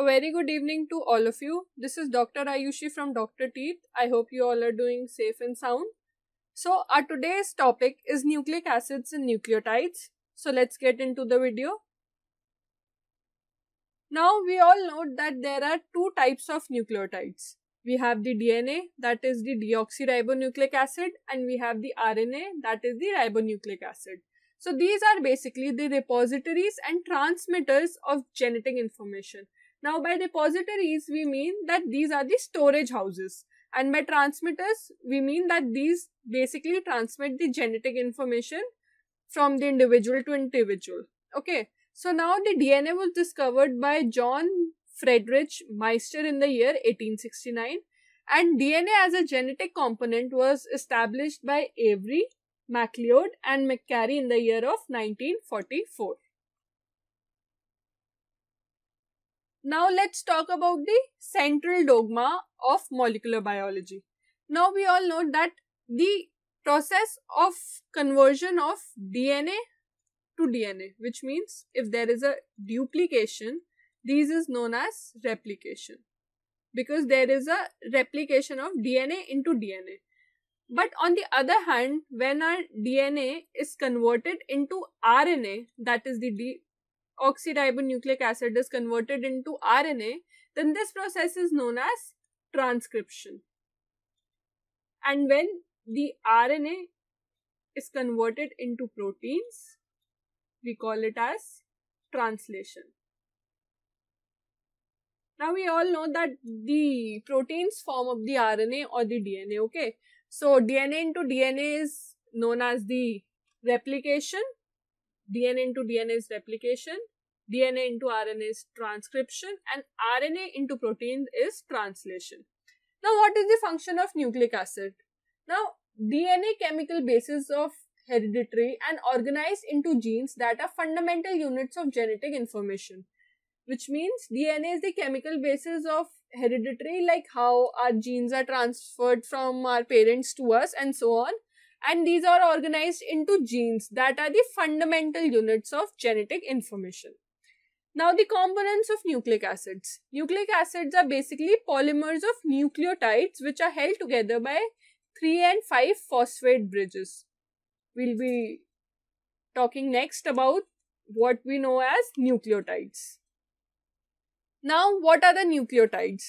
A very good evening to all of you. This is Dr. Ayushi from Dr. Teeth. I hope you all are doing safe and sound. So, our today's topic is nucleic acids and nucleotides. So, let's get into the video. Now, we all know that there are two types of nucleotides. We have the DNA, that is the deoxyribonucleic acid, and we have the RNA, that is the ribonucleic acid. So, these are basically the repositories and transmitters of genetic information now by depositories, we mean that these are the storage houses and by transmitters, we mean that these basically transmit the genetic information from the individual to individual. Okay. So now the DNA was discovered by John Friedrich Meister in the year 1869 and DNA as a genetic component was established by Avery, MacLeod and McCary in the year of 1944. Now let's talk about the central dogma of molecular biology. Now we all know that the process of conversion of DNA to DNA, which means if there is a duplication, this is known as replication because there is a replication of DNA into DNA. But on the other hand, when our DNA is converted into RNA, that is the oxidibonucleic acid is converted into RNA, then this process is known as transcription. And when the RNA is converted into proteins, we call it as translation. Now we all know that the proteins form of the RNA or the DNA, okay? So DNA into DNA is known as the replication DNA into DNA is replication, DNA into RNA is transcription, and RNA into protein is translation. Now, what is the function of nucleic acid? Now, DNA chemical basis of hereditary and organized into genes that are fundamental units of genetic information which means DNA is the chemical basis of hereditary, like how our genes are transferred from our parents to us and so on and these are organized into genes that are the fundamental units of genetic information. Now the components of nucleic acids. Nucleic acids are basically polymers of nucleotides which are held together by 3 and 5 phosphate bridges. We'll be talking next about what we know as nucleotides. Now what are the nucleotides?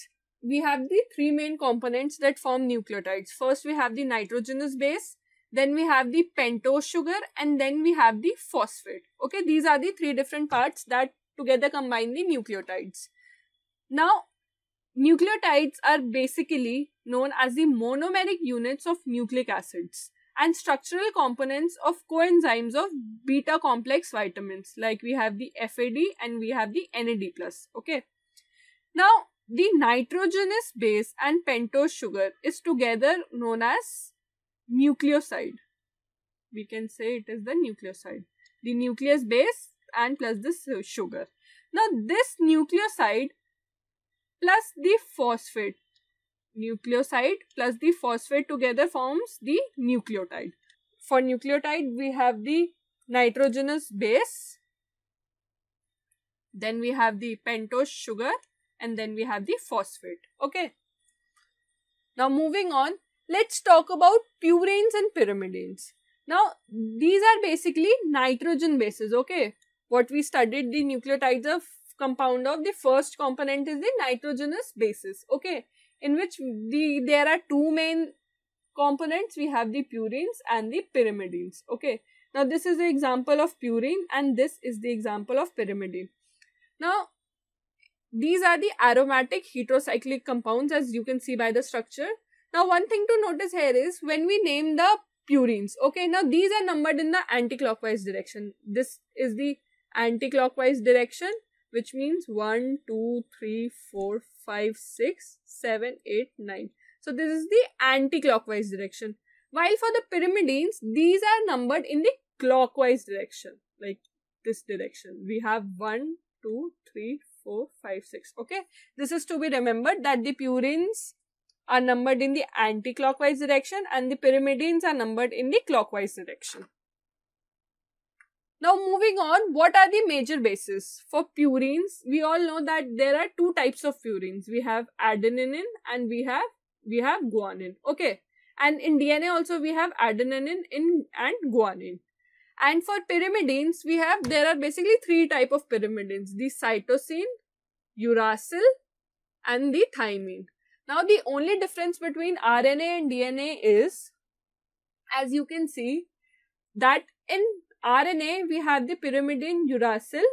We have the three main components that form nucleotides. First we have the nitrogenous base, then we have the pentose sugar and then we have the phosphate okay these are the three different parts that together combine the nucleotides now nucleotides are basically known as the monomeric units of nucleic acids and structural components of coenzymes of beta complex vitamins like we have the FAD and we have the NAD plus okay now the nitrogenous base and pentose sugar is together known as nucleoside. We can say it is the nucleoside. The nucleus base and plus this uh, sugar. Now this nucleoside plus the phosphate. Nucleoside plus the phosphate together forms the nucleotide. For nucleotide we have the nitrogenous base, then we have the pentose sugar and then we have the phosphate. Okay. Now moving on let's talk about purines and pyrimidines. Now, these are basically nitrogen bases, okay? What we studied the nucleotides of compound of the first component is the nitrogenous bases, okay? In which the there are two main components, we have the purines and the pyrimidines, okay? Now, this is the example of purine and this is the example of pyrimidine. Now, these are the aromatic heterocyclic compounds as you can see by the structure now, one thing to notice here is when we name the purines, okay, now these are numbered in the anti-clockwise direction. This is the anti-clockwise direction, which means 1, 2, 3, 4, 5, 6, 7, 8, 9. So, this is the anti-clockwise direction. While for the pyrimidines, these are numbered in the clockwise direction, like this direction. We have 1, 2, 3, 4, 5, 6. Okay, this is to be remembered that the purines are numbered in the anti-clockwise direction and the pyrimidines are numbered in the clockwise direction. Now moving on, what are the major bases? For purines, we all know that there are two types of purines. We have adeninin and we have we have guanine. Okay. And in DNA also we have adeninin in and guanine. And for pyrimidines, we have there are basically three type of pyrimidines: the cytosine, uracil, and the thymine. Now the only difference between RNA and DNA is, as you can see, that in RNA we have the pyrimidine uracil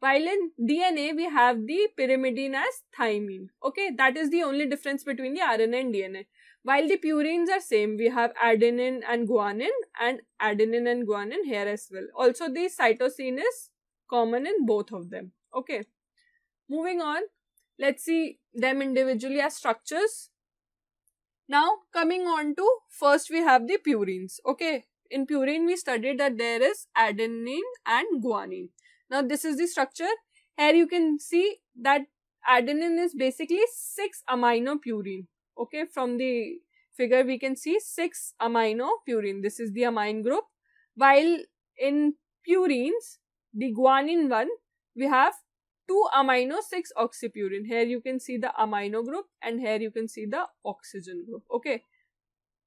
while in DNA we have the pyrimidine as thymine. Okay, that is the only difference between the RNA and DNA. While the purines are same, we have adenine and guanine and adenine and guanine here as well. Also the cytosine is common in both of them. Okay, moving on, let's see them individually as structures. Now coming on to first we have the purines. Okay, in purine we studied that there is adenine and guanine. Now this is the structure. Here you can see that adenine is basically 6 amino purine. Okay, from the figure we can see 6 amino purine. This is the amine group. While in purines, the guanine one, we have two amino 6 purine. Here you can see the amino group and here you can see the oxygen group. Okay.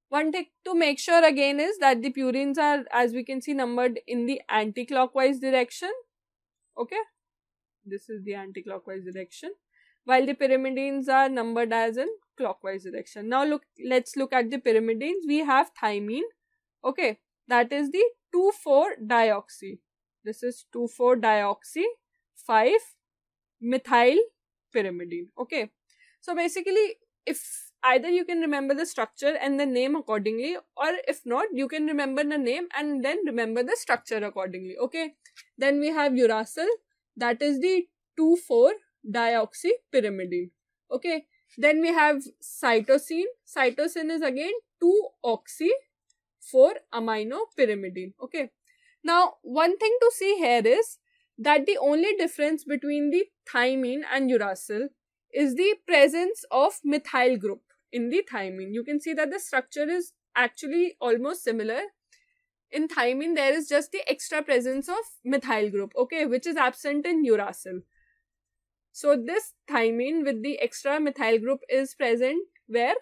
One thing to make sure again is that the purines are as we can see numbered in the anti-clockwise direction. Okay. This is the anti-clockwise direction while the pyrimidines are numbered as in clockwise direction. Now look, let's look at the pyrimidines. We have thymine, okay, that is the 2,4-dioxy. This is 2,4-dioxy, 5 methyl pyrimidine. Okay. So basically, if either you can remember the structure and the name accordingly, or if not, you can remember the name and then remember the structure accordingly. Okay. Then we have uracil, that is the 2 4 dioxypyrimidine. Okay. Then we have cytosine. Cytosine is again 2 oxy 4 amino pyrimidine. Okay. Now, one thing to see here is that the only difference between the thymine and uracil is the presence of methyl group in the thymine. You can see that the structure is actually almost similar. In thymine, there is just the extra presence of methyl group, okay, which is absent in uracil. So, this thymine with the extra methyl group is present where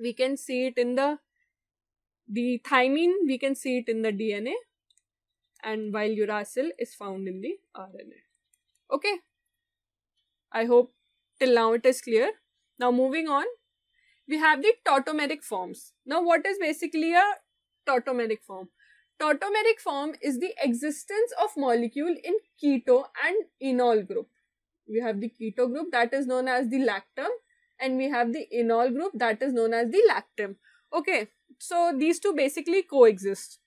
we can see it in the, the thymine, we can see it in the DNA and while uracil is found in the RNA. Okay, I hope till now it is clear. Now moving on, we have the tautomeric forms. Now what is basically a tautomeric form? Tautomeric form is the existence of molecule in keto and enol group. We have the keto group that is known as the lactam and we have the enol group that is known as the lactam. Okay, so these two basically coexist.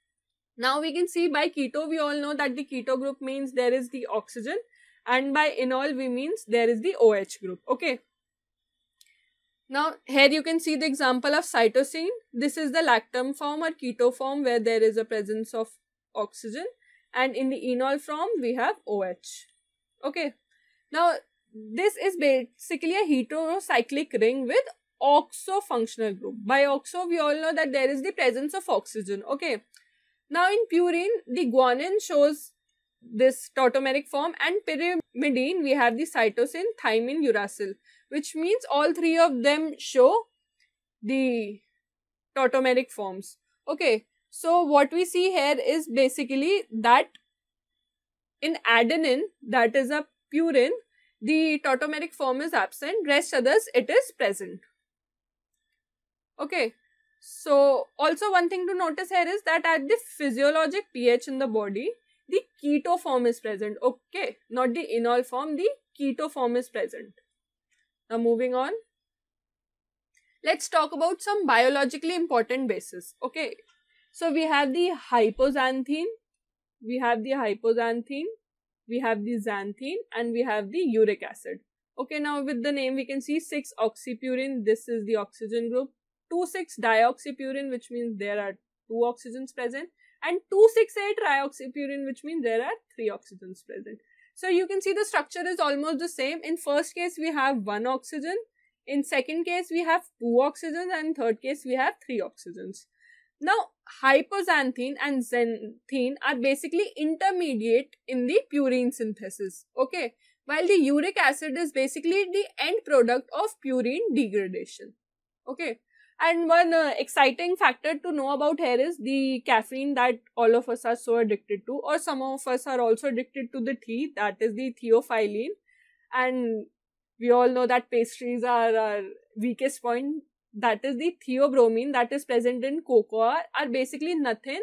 Now we can see by keto, we all know that the keto group means there is the oxygen and by enol, we means there is the OH group. Okay. Now here you can see the example of cytosine. This is the lactam form or keto form where there is a presence of oxygen and in the enol form we have OH. Okay. Now this is basically a heterocyclic ring with oxo functional group. By oxo we all know that there is the presence of oxygen. Okay. Now in purine, the guanine shows this tautomeric form and pyrimidine we have the cytosine, thymine, uracil which means all three of them show the tautomeric forms. Okay, so what we see here is basically that in adenine that is a purine the tautomeric form is absent rest others it is present. Okay, so, also one thing to notice here is that at the physiologic pH in the body, the keto form is present. Okay, not the enol form, the keto form is present. Now, moving on. Let's talk about some biologically important bases. Okay, so we have the hypoxanthine, we have the hypoxanthine, we have the xanthine, and we have the uric acid. Okay, now with the name we can see 6 oxypurine, this is the oxygen group. 2,6-dioxypurine, which means there are two oxygens present, and 2,6,8-trioxypurine, which means there are three oxygens present. So you can see the structure is almost the same. In first case, we have one oxygen. In second case, we have two oxygens and third case, we have three oxygens. Now, hypoxanthine and xanthine are basically intermediate in the purine synthesis, okay? While the uric acid is basically the end product of purine degradation, okay? And one uh, exciting factor to know about here is the caffeine that all of us are so addicted to, or some of us are also addicted to the tea, that is the theophylline. And we all know that pastries are our weakest point. That is the theobromine that is present in cocoa, are basically nothing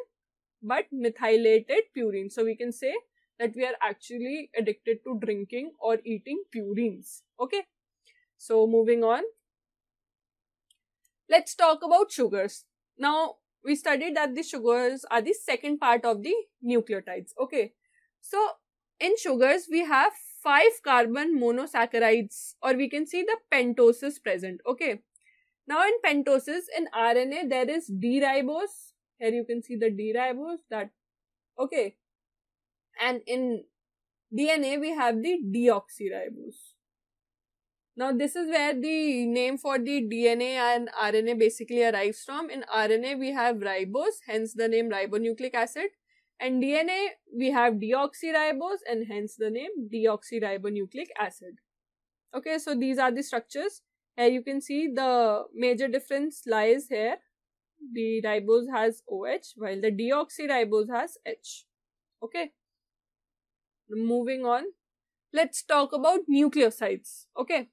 but methylated purine. So we can say that we are actually addicted to drinking or eating purines. Okay. So moving on, let's talk about sugars. Now, we studied that the sugars are the second part of the nucleotides. Okay. So, in sugars, we have five carbon monosaccharides or we can see the pentoses present. Okay. Now, in pentoses, in RNA, there is D-ribose. Here you can see the D-ribose that, okay. And in DNA, we have the deoxyribose. Now, this is where the name for the DNA and RNA basically arrives from. In RNA, we have ribose, hence the name ribonucleic acid. And DNA, we have deoxyribose and hence the name deoxyribonucleic acid. Okay, so these are the structures. Here you can see the major difference lies here. The ribose has OH while the deoxyribose has H. Okay. Moving on, let's talk about nucleosides. Okay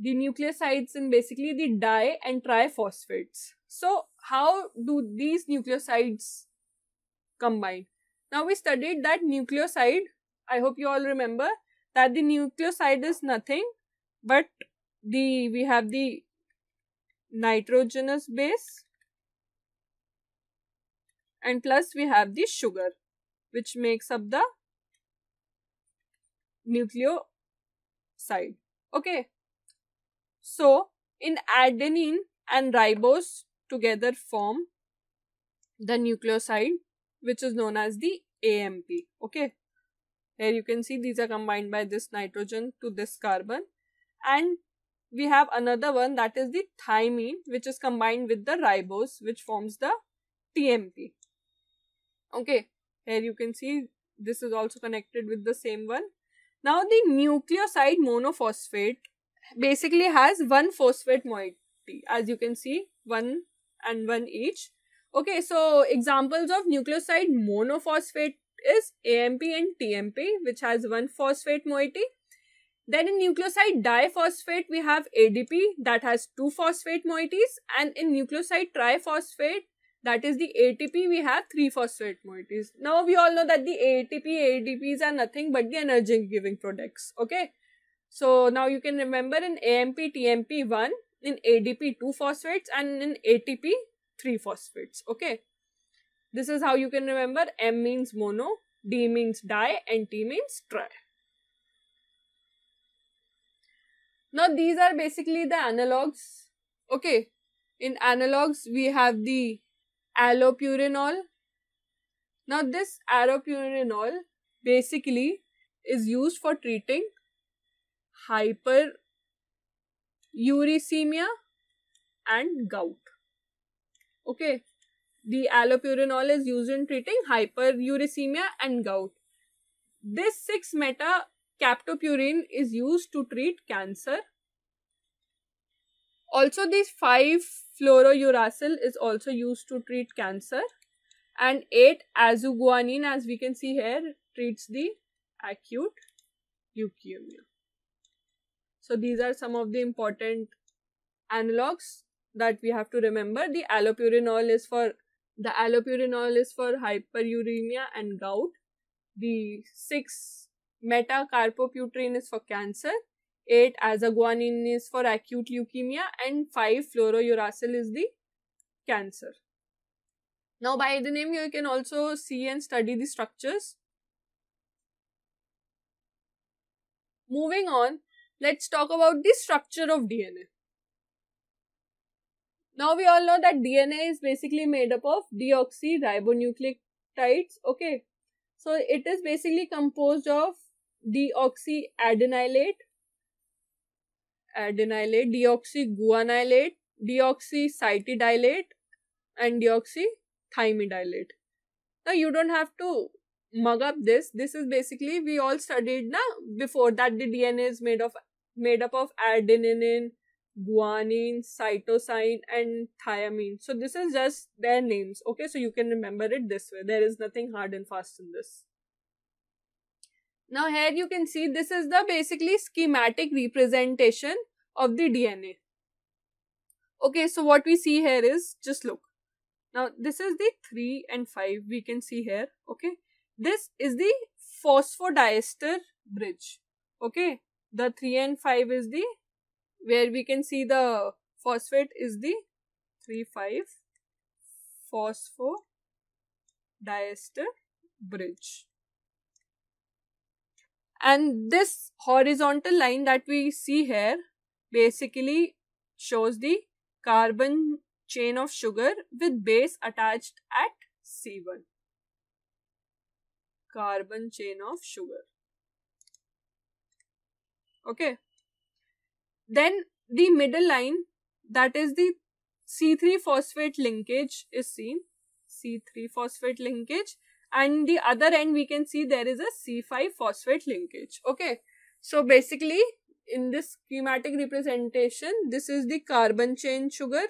the nucleosides in basically the di and triphosphates. So, how do these nucleosides combine? Now, we studied that nucleoside. I hope you all remember that the nucleoside is nothing but the we have the nitrogenous base and plus we have the sugar which makes up the nucleoside. Okay, so, in adenine and ribose together form the nucleoside which is known as the AMP. Okay. Here you can see these are combined by this nitrogen to this carbon and we have another one that is the thymine which is combined with the ribose which forms the TMP. Okay. Here you can see this is also connected with the same one. Now the nucleoside monophosphate basically has one phosphate moiety as you can see one and one each okay so examples of nucleoside monophosphate is amp and tmp which has one phosphate moiety then in nucleoside diphosphate we have adp that has two phosphate moieties and in nucleoside triphosphate that is the ATP, we have three phosphate moieties. Now we all know that the ATP, ADPs are nothing but the energy giving products, okay? So now you can remember in AMP TMP1, in ADP 2 phosphates and in ATP 3 phosphates. Okay. This is how you can remember M means mono, D means di and T means tri. Now these are basically the analogs. Okay. In analogs we have the allopurinol. Now this allopurinol basically is used for treating hyperuricemia and gout okay the allopurinol is used in treating hyperuricemia and gout this 6 meta captopurine is used to treat cancer also this 5 fluorouracil is also used to treat cancer and 8 azuguanine as we can see here treats the acute leukemia so these are some of the important analogs that we have to remember. The allopurinol is for the allopurinol is for hyperuremia and gout. The 6 metacarpoputrin is for cancer. 8 azaguanine is for acute leukemia and 5 fluorouracil is the cancer. Now by the name you can also see and study the structures. Moving on, let's talk about the structure of DNA. Now we all know that DNA is basically made up of deoxyribonucleotides, okay? So it is basically composed of deoxyadenylate, adenylate, deoxyguanylate, deoxycytidylate, and deoxythymidylate. Now you don't have to mug up this. This is basically we all studied now before that the DNA is made of made up of adenine, guanine, cytosine, and thiamine. So this is just their names. Okay, so you can remember it this way. There is nothing hard and fast in this. Now here you can see this is the basically schematic representation of the DNA. Okay, so what we see here is just look. Now this is the 3 and 5 we can see here. Okay, this is the phosphodiester bridge. Okay, the 3 and 5 is the where we can see the phosphate is the 3 5 phosphodiester diester bridge and this horizontal line that we see here basically shows the carbon chain of sugar with base attached at C1 carbon chain of sugar okay then the middle line that is the c3 phosphate linkage is seen c3 phosphate linkage and the other end we can see there is a c5 phosphate linkage okay so basically in this schematic representation this is the carbon chain sugar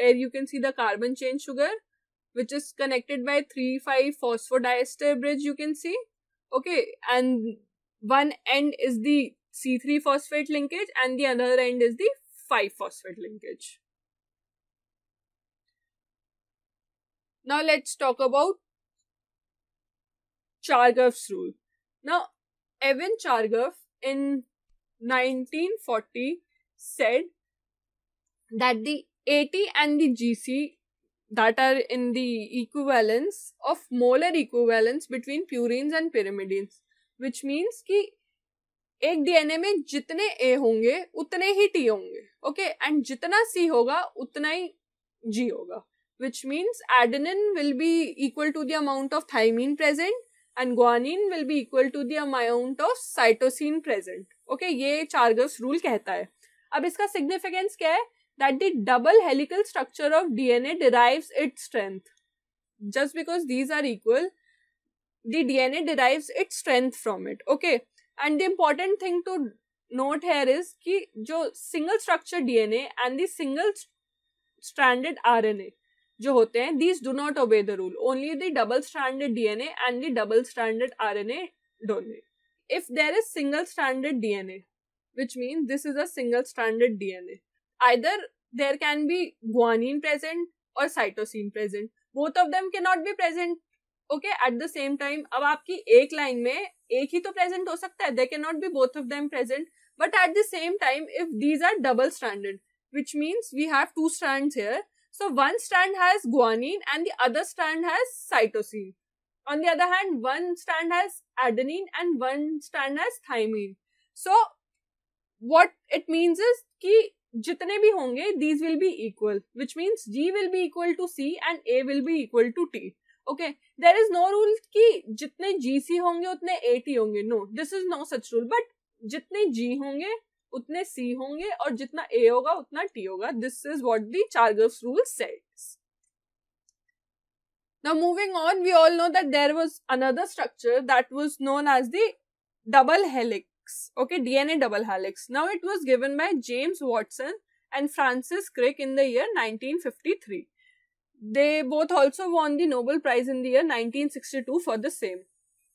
here you can see the carbon chain sugar which is connected by 3,5 phosphodiester bridge you can see Okay, and one end is the C3 phosphate linkage and the other end is the 5 phosphate linkage. Now let's talk about Chargaff's rule. Now, Evan Chargaff in 1940 said that the AT and the GC that are in the equivalence of molar equivalence between purines and pyrimidines which means कि एक DNA में जितने A होंगे उतने ही T होंगे okay and जितना C होगा उतना ही जी होगा which means adenine will be equal to the amount of thymine present and guanine will be equal to the amount of cytosine present okay ये चार्गस रूल कहता है अब इसका सिग्निफिकेंस क्या है that the double helical structure of DNA derives its strength. Just because these are equal, the DNA derives its strength from it. Okay. And the important thing to note here is ki jo single structure DNA and the single stranded RNA जो होते हैं these do not obey the rule only the double standard DNA and the double standard RNA if there is single stranded DNA, which means this is a single stranded DNA. either there can be guanine present or cytosine present both of them cannot be present okay at the same time ab aapki ek line mein ek hi to present ho sakta hai they cannot be both of them present but at the same time if these are double stranded which means we have two strands here. So one strand has guanine and the other strand has cytosine. On the other hand, one strand has adenine and one strand has thymine. So what it means is ki जितने भी होंगे these will be equal which means G will be equal to C and A will be equal to T okay there is no rule कि जितने G C होंगे उतने A T होंगे no this is no such rule but जितने G होंगे उतने सी होंगे और जितना ए होगा उतना टी होगा this is what the of rule sets Now moving on, we all know that there was another structure that was known as the double helix. Okay, DNA double helix. Now it was given by James Watson and Francis Crick in the year 1953. They both also won the Nobel Prize in the year 1962 for the same.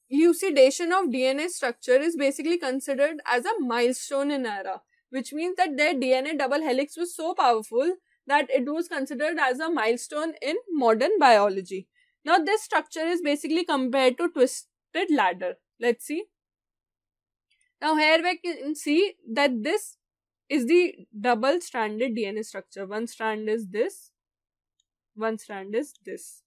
Elucidation of DNA structure is basically considered as a milestone in era, which means that their DNA double helix was so powerful that it was considered as a milestone in modern biology. Now, this structure is basically compared to twisted ladder. Let's see. Now here we can see that this is the double stranded DNA structure. One strand is this, one strand is this.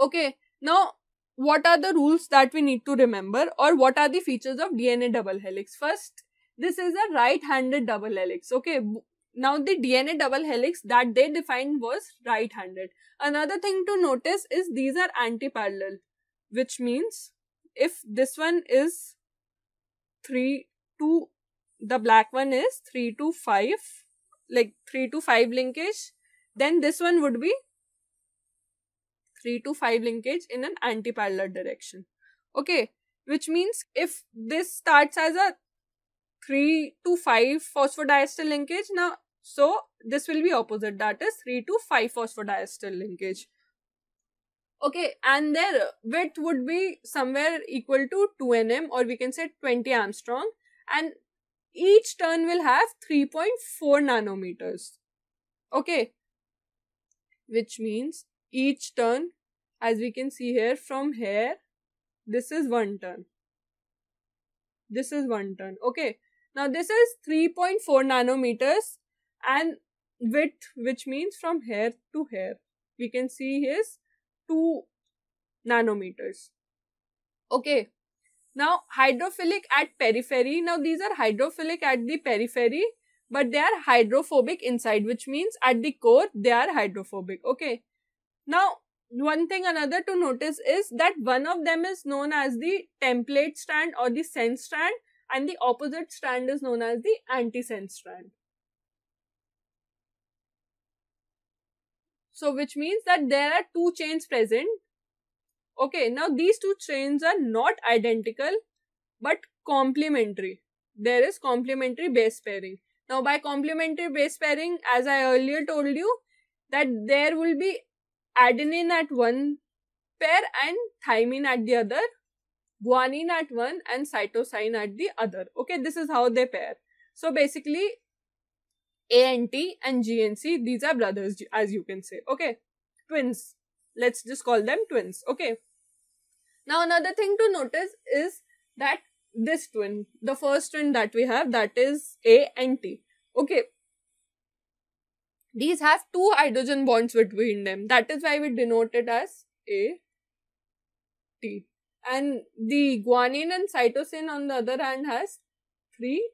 Okay, now what are the rules that we need to remember or what are the features of DNA double helix? First, this is a right handed double helix. Okay, now the DNA double helix that they defined was right handed. Another thing to notice is these are anti parallel, which means if this one is 3 to the black one is 3 to 5 like 3 to 5 linkage then this one would be 3 to 5 linkage in an anti-parallel direction okay which means if this starts as a 3 to 5 phosphodiester linkage now so this will be opposite that is 3 to 5 phosphodiester linkage okay and their width would be somewhere equal to 2nm or we can say 20 Armstrong and each turn will have 3.4 nanometers okay which means each turn as we can see here from here this is one turn this is one turn okay now this is 3.4 nanometers and width which means from here to here we can see is 2 nanometers. Okay, now hydrophilic at periphery. Now these are hydrophilic at the periphery, but they are hydrophobic inside, which means at the core they are hydrophobic. Okay, now one thing another to notice is that one of them is known as the template strand or the sense strand and the opposite strand is known as the antisense strand. So, which means that there are two chains present. Okay, now these two chains are not identical but complementary. There is complementary base pairing. Now, by complementary base pairing, as I earlier told you, that there will be adenine at one pair and thymine at the other, guanine at one and cytosine at the other. Okay, this is how they pair. So basically, ANT and GNC, these are brothers, as you can say. Okay. Twins. Let's just call them twins. Okay. Now, another thing to notice is that this twin, the first twin that we have, that is A and T. Okay. These have two hydrogen bonds between them. That is why we denote it as A T. And the guanine and cytosine on the other hand has three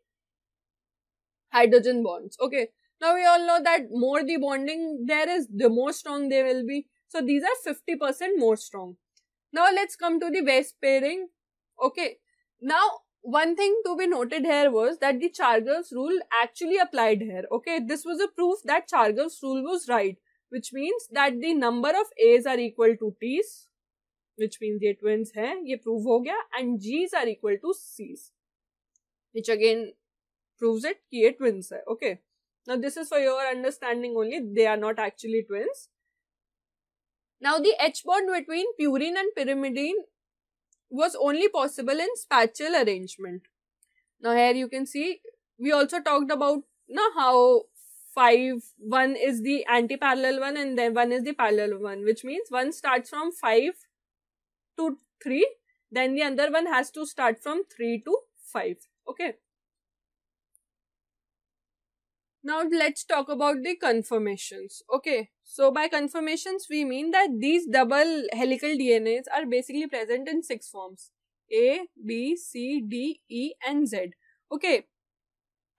hydrogen bonds. Okay. Now we all know that more the bonding there is, the more strong they will be. So these are 50% more strong. Now let's come to the base pairing. Okay. Now one thing to be noted here was that the Chargaff's rule actually applied here. Okay. This was a proof that Chargaff's rule was right, which means that the number of A's are equal to T's, which means the twins hai, ye prove ho gaya, and G's are equal to C's, which again proves it कि ये twins okay now this is for your understanding only they are not actually twins now the H bond between purine and pyrimidine was only possible in spatial arrangement now here you can see we also talked about now how five one is the anti-parallel one and then one is the parallel one which means one starts from five to three then the other one has to start from three to five okay now let's talk about the conformations. Okay, so by conformations we mean that these double helical DNAs are basically present in six forms A, B, C, D, E, and Z. Okay,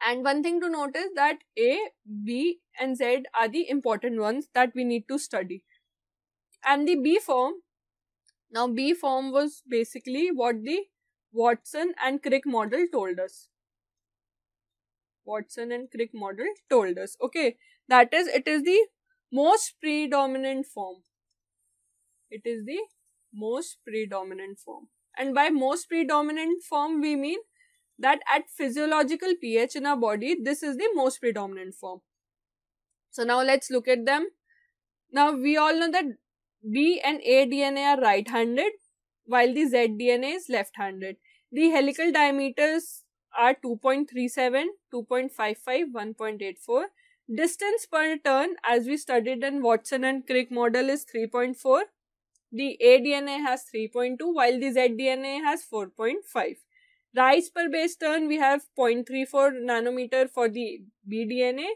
and one thing to notice that A, B, and Z are the important ones that we need to study. And the B form, now B form was basically what the Watson and Crick model told us. Watson and Crick model told us. Okay, that is, it is the most predominant form. It is the most predominant form. And by most predominant form, we mean that at physiological pH in our body, this is the most predominant form. So now let's look at them. Now we all know that B and A DNA are right handed, while the Z DNA is left handed. The helical diameters are 2.37, 2.55, 1.84. Distance per turn as we studied in Watson and Crick model is 3.4. The ADNA has 3.2 while the ZDNA has 4.5. Rise per base turn we have 0.34 nanometer for the BDNA,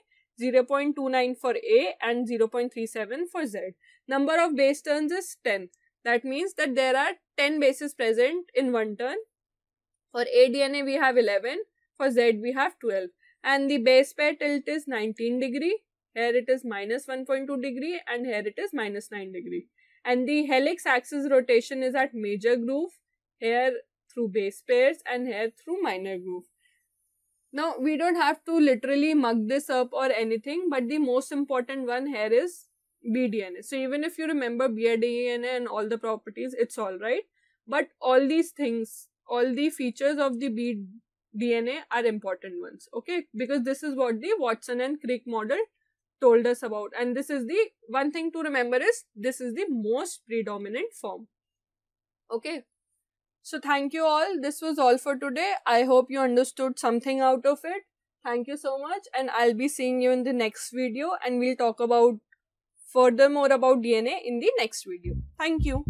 0.29 for A and 0.37 for Z. Number of base turns is 10. That means that there are 10 bases present in one turn for ADNA we have 11, for Z we have 12 and the base pair tilt is 19 degree, here it is minus 1.2 degree and here it is minus 9 degree. And the helix axis rotation is at major groove, here through base pairs and here through minor groove. Now we don't have to literally mug this up or anything but the most important one here is BDNA. So even if you remember BDNA and all the properties it's alright but all these things all the features of the bead DNA are important ones, okay? Because this is what the Watson and Crick model told us about. And this is the one thing to remember is this is the most predominant form, okay? So, thank you all. This was all for today. I hope you understood something out of it. Thank you so much, and I'll be seeing you in the next video, and we'll talk about furthermore about DNA in the next video. Thank you.